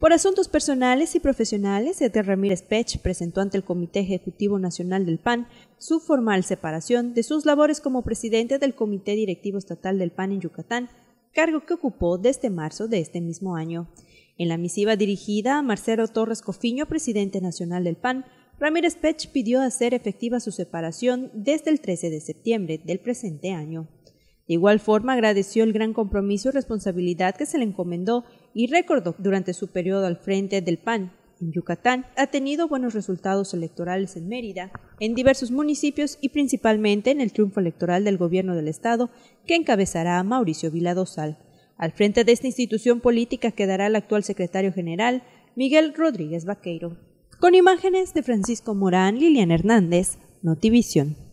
Por asuntos personales y profesionales, Edgar Ramírez Pech presentó ante el Comité Ejecutivo Nacional del PAN su formal separación de sus labores como presidente del Comité Directivo Estatal del PAN en Yucatán, cargo que ocupó desde marzo de este mismo año. En la misiva dirigida a Marcelo Torres Cofiño, presidente nacional del PAN, Ramírez Pech pidió hacer efectiva su separación desde el 13 de septiembre del presente año. De igual forma, agradeció el gran compromiso y responsabilidad que se le encomendó y recordó durante su periodo al frente del PAN en Yucatán, ha tenido buenos resultados electorales en Mérida, en diversos municipios y principalmente en el triunfo electoral del gobierno del Estado que encabezará a Mauricio Viladosal. Al frente de esta institución política quedará el actual secretario general, Miguel Rodríguez Vaqueiro. Con imágenes de Francisco Morán, Lilian Hernández, Notivisión.